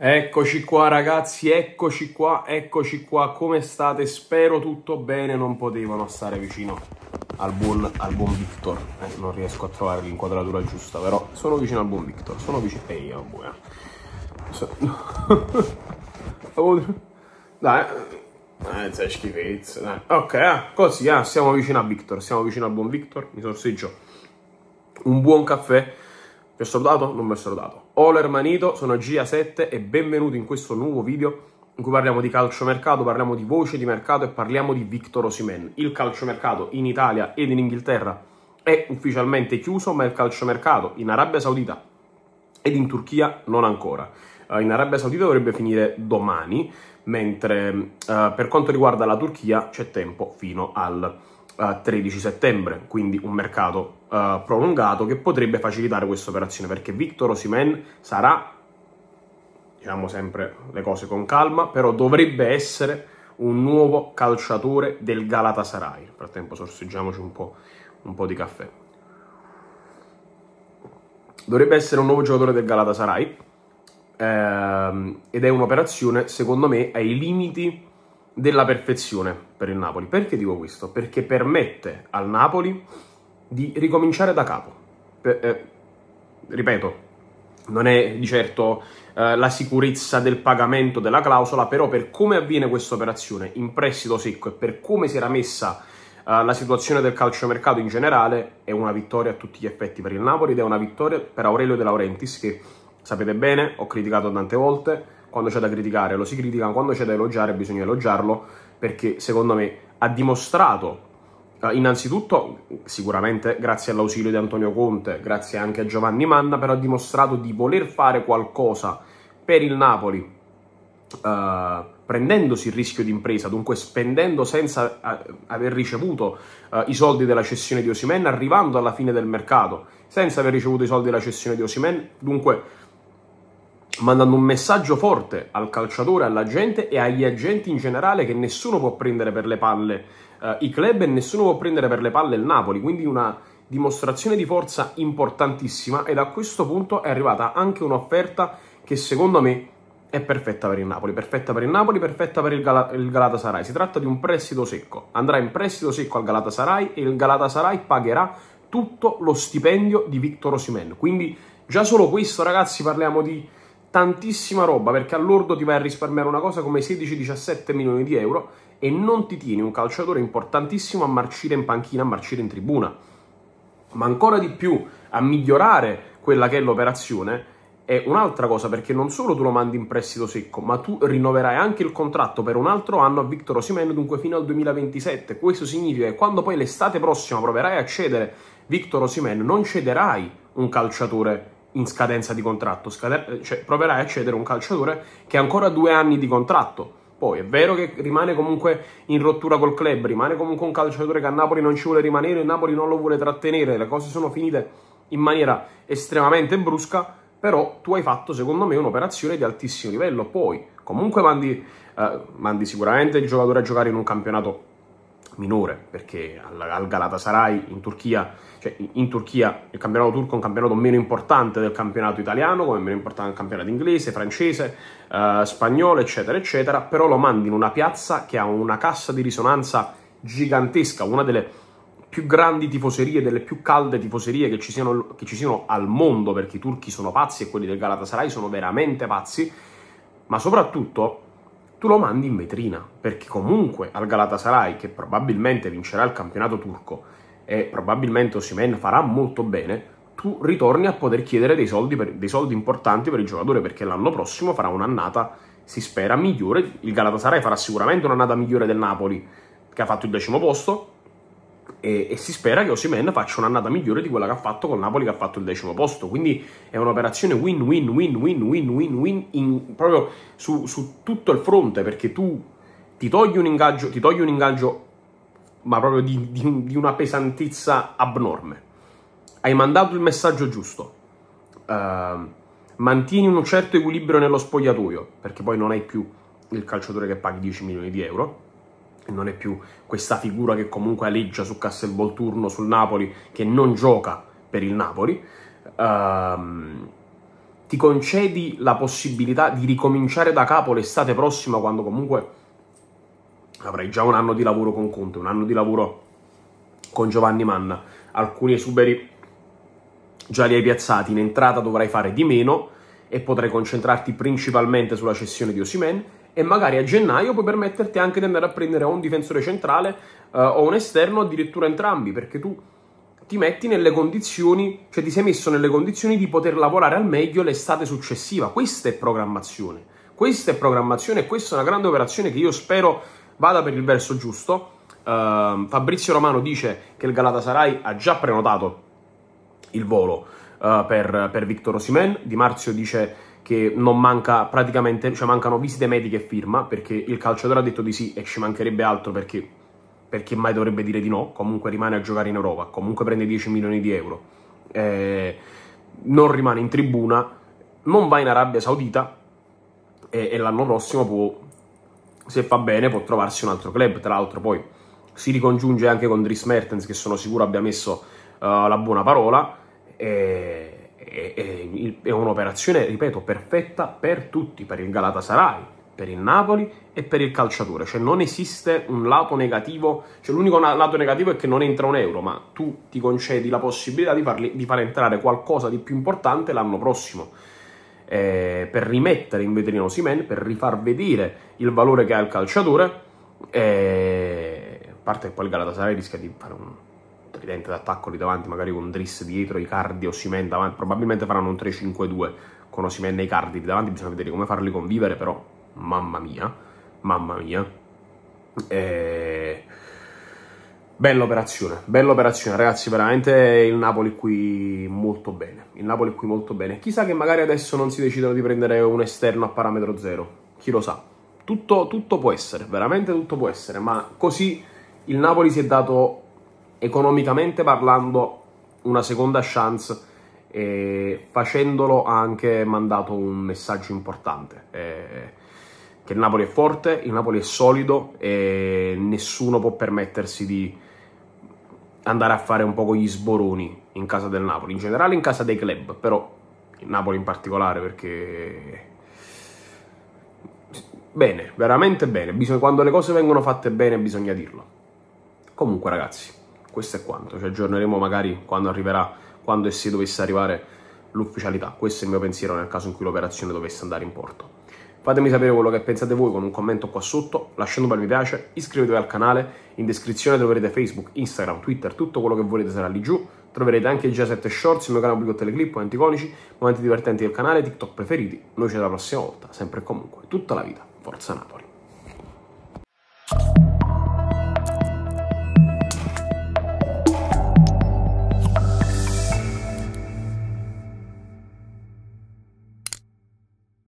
Eccoci qua ragazzi, eccoci qua, eccoci qua, come state? Spero tutto bene, non potevano stare vicino al buon, al buon Victor, eh, non riesco a trovare l'inquadratura giusta, però sono vicino al buon Victor, sono vicino... Ehi, oh buia. Boh, eh. So... dai, eh, eh schifezza, dai. Ok, eh, così, eh, siamo vicino a Victor, siamo vicino al buon Victor, mi sorseggio un buon caffè vi ho salutato? Non vi ho salutato. Hola hermanito, sono Gia7 e benvenuti in questo nuovo video in cui parliamo di calciomercato, parliamo di voce di mercato e parliamo di Victor Osimen. Il calciomercato in Italia ed in Inghilterra è ufficialmente chiuso, ma il calciomercato in Arabia Saudita ed in Turchia non ancora. Eh, in Arabia Saudita dovrebbe finire domani, mentre eh, per quanto riguarda la Turchia c'è tempo fino al 13 eh, settembre, quindi un mercato uh, prolungato che potrebbe facilitare questa operazione perché Victor Osimen sarà, diciamo sempre le cose con calma, però dovrebbe essere un nuovo calciatore del Galatasaray. Nel frattempo sorseggiamoci un po', un po' di caffè. Dovrebbe essere un nuovo giocatore del Galatasaray ehm, ed è un'operazione, secondo me, ai limiti della perfezione per il Napoli. Perché dico questo? Perché permette al Napoli di ricominciare da capo. Per, eh, ripeto, non è di certo eh, la sicurezza del pagamento della clausola, però per come avviene questa operazione in prestito secco e per come si era messa eh, la situazione del calciomercato in generale, è una vittoria a tutti gli effetti per il Napoli ed è una vittoria per Aurelio De Laurentiis che sapete bene, ho criticato tante volte, quando c'è da criticare, lo si critica, quando c'è da elogiare bisogna elogiarlo perché secondo me ha dimostrato Uh, innanzitutto, sicuramente grazie all'ausilio di Antonio Conte, grazie anche a Giovanni Manna, però ha dimostrato di voler fare qualcosa per il Napoli, uh, prendendosi il rischio di impresa, dunque spendendo senza eh, aver ricevuto i soldi della cessione di Osimen, arrivando alla fine del mercato senza aver ricevuto i soldi della cessione di Osimen, dunque mandando un messaggio forte al calciatore, alla gente e agli agenti in generale che nessuno può prendere per le palle eh, i club e nessuno può prendere per le palle il Napoli, quindi una dimostrazione di forza importantissima e da questo punto è arrivata anche un'offerta che secondo me è perfetta per il Napoli, perfetta per il Napoli, perfetta per il, Gal- il Galatasaray. Si tratta di un prestito secco, andrà in prestito secco al Galatasaray e il Galatasaray pagherà tutto lo stipendio di Victor Osimen. Quindi già solo questo ragazzi parliamo di tantissima roba perché all'ordo ti vai a risparmiare una cosa come 16-17 milioni di euro e non ti tieni un calciatore importantissimo a marcire in panchina, a marcire in tribuna, ma ancora di più a migliorare quella che è l'operazione è un'altra cosa perché non solo tu lo mandi in prestito secco, ma tu rinnoverai anche il contratto per un altro anno a Victor Osimen, dunque fino al 2027. Questo significa che quando poi l'estate prossima proverai a cedere Victor Osimen, non cederai un calciatore in scadenza di contratto, scade- eh, cioè, proverai a cedere un calciatore che ha ancora due anni di contratto. Poi è vero che rimane comunque in rottura col club, rimane comunque un calciatore che a Napoli non ci vuole rimanere, il Napoli non lo vuole trattenere, le cose sono finite in maniera estremamente brusca, però tu hai fatto secondo me un'operazione di altissimo livello. Poi comunque mandi, eh, mandi sicuramente il giocatore a giocare in un campionato minore, perché al, Galatasaray in Turchia, cioè in, in Turchia il campionato turco è un campionato meno importante del campionato italiano, come meno importante il campionato inglese, francese, eh, spagnolo, eccetera, eccetera, però lo mandi in una piazza che ha una cassa di risonanza gigantesca, una delle più grandi tifoserie, delle più calde tifoserie che ci, siano, che ci siano al mondo, perché i turchi sono pazzi e quelli del Galatasaray sono veramente pazzi, ma soprattutto tu lo mandi in vetrina, perché comunque al Galatasaray, che probabilmente vincerà il campionato turco e probabilmente Osimen farà molto bene, tu ritorni a poter chiedere dei soldi, per, dei soldi importanti per il giocatore, perché l'anno prossimo farà un'annata, si spera, migliore. Il Galatasaray farà sicuramente un'annata migliore del Napoli, che ha fatto il decimo posto, e, e si spera che Osimen faccia un'annata migliore di quella che ha fatto con Napoli che ha fatto il decimo posto, quindi è un'operazione win-win-win-win-win-win-win in, proprio su, su, tutto il fronte, perché tu ti togli un ingaggio, ti togli un ingaggio ma proprio di, di, di una pesantezza abnorme, hai mandato il messaggio giusto, uh, mantieni un certo equilibrio nello spogliatoio, perché poi non hai più il calciatore che paghi 10 milioni di euro, e non è più questa figura che comunque aleggia su Castelvolturno, sul Napoli, che non gioca per il Napoli, ehm, ti concedi la possibilità di ricominciare da capo l'estate prossima quando comunque avrai già un anno di lavoro con Conte, un anno di lavoro con Giovanni Manna, alcuni esuberi già li hai piazzati, in entrata dovrai fare di meno e potrai concentrarti principalmente sulla cessione di Osimen e magari a gennaio puoi permetterti anche di andare a prendere o un difensore centrale eh, o un esterno, addirittura entrambi, perché tu ti metti nelle condizioni, cioè ti sei messo nelle condizioni di poter lavorare al meglio l'estate successiva. Questa è programmazione. Questa è programmazione e questa è una grande operazione che io spero vada per il verso giusto. Uh, Fabrizio Romano dice che il Galatasaray ha già prenotato il volo uh, per, per Victor Osimen. Di Marzio dice che non manca praticamente, cioè mancano visite mediche e firma, perché il calciatore ha detto di sì e ci mancherebbe altro perché, perché mai dovrebbe dire di no, comunque rimane a giocare in Europa, comunque prende 10 milioni di euro, eh, non rimane in tribuna, non va in Arabia Saudita e, e l'anno prossimo può, se fa bene, può trovarsi un altro club, tra l'altro poi si ricongiunge anche con Dries Mertens che sono sicuro abbia messo uh, la buona parola. E eh, è, è, è un'operazione, ripeto, perfetta per tutti, per il Galatasaray, per il Napoli e per il calciatore. Cioè non esiste un lato negativo, cioè l'unico lato negativo è che non entra un euro, ma tu ti concedi la possibilità di, farli, di far entrare qualcosa di più importante l'anno prossimo. Eh, per rimettere in vetrino Simen, per rifar vedere il valore che ha il calciatore, eh, a parte che poi il Galatasaray rischia di fare un tridente d'attacco lì davanti, magari con Driss dietro, Icardi, Osimen davanti, probabilmente faranno un 3-5-2 con Osimen e Icardi lì davanti, bisogna vedere come farli convivere, però mamma mia, mamma mia. E... Eh, bella operazione, bella operazione ragazzi, veramente il Napoli qui molto bene, il Napoli qui molto bene. Chissà che magari adesso non si decidano di prendere un esterno a parametro zero, chi lo sa. Tutto, tutto può essere, veramente tutto può essere, ma così il Napoli si è dato economicamente parlando una seconda chance e facendolo ha anche mandato un messaggio importante eh, che il Napoli è forte, il Napoli è solido e nessuno può permettersi di andare a fare un po' gli sboroni in casa del Napoli, in generale in casa dei club, però il Napoli in particolare perché bene, veramente bene, quando le cose vengono fatte bene bisogna dirlo. Comunque ragazzi questo è quanto, ci aggiorneremo magari quando arriverà, quando e se dovesse arrivare l'ufficialità, questo è il mio pensiero nel caso in cui l'operazione dovesse andare in porto. Fatemi sapere quello che pensate voi con un commento qua sotto, lasciate un bel mi piace, iscrivetevi al canale, in descrizione troverete Facebook, Instagram, Twitter, tutto quello che volete sarà lì giù, troverete anche il G7 Shorts, il mio canale pubblico teleclip, momenti iconici, momenti divertenti del canale, TikTok preferiti, noi ci vediamo la prossima volta, sempre e comunque, tutta la vita, forza Napoli!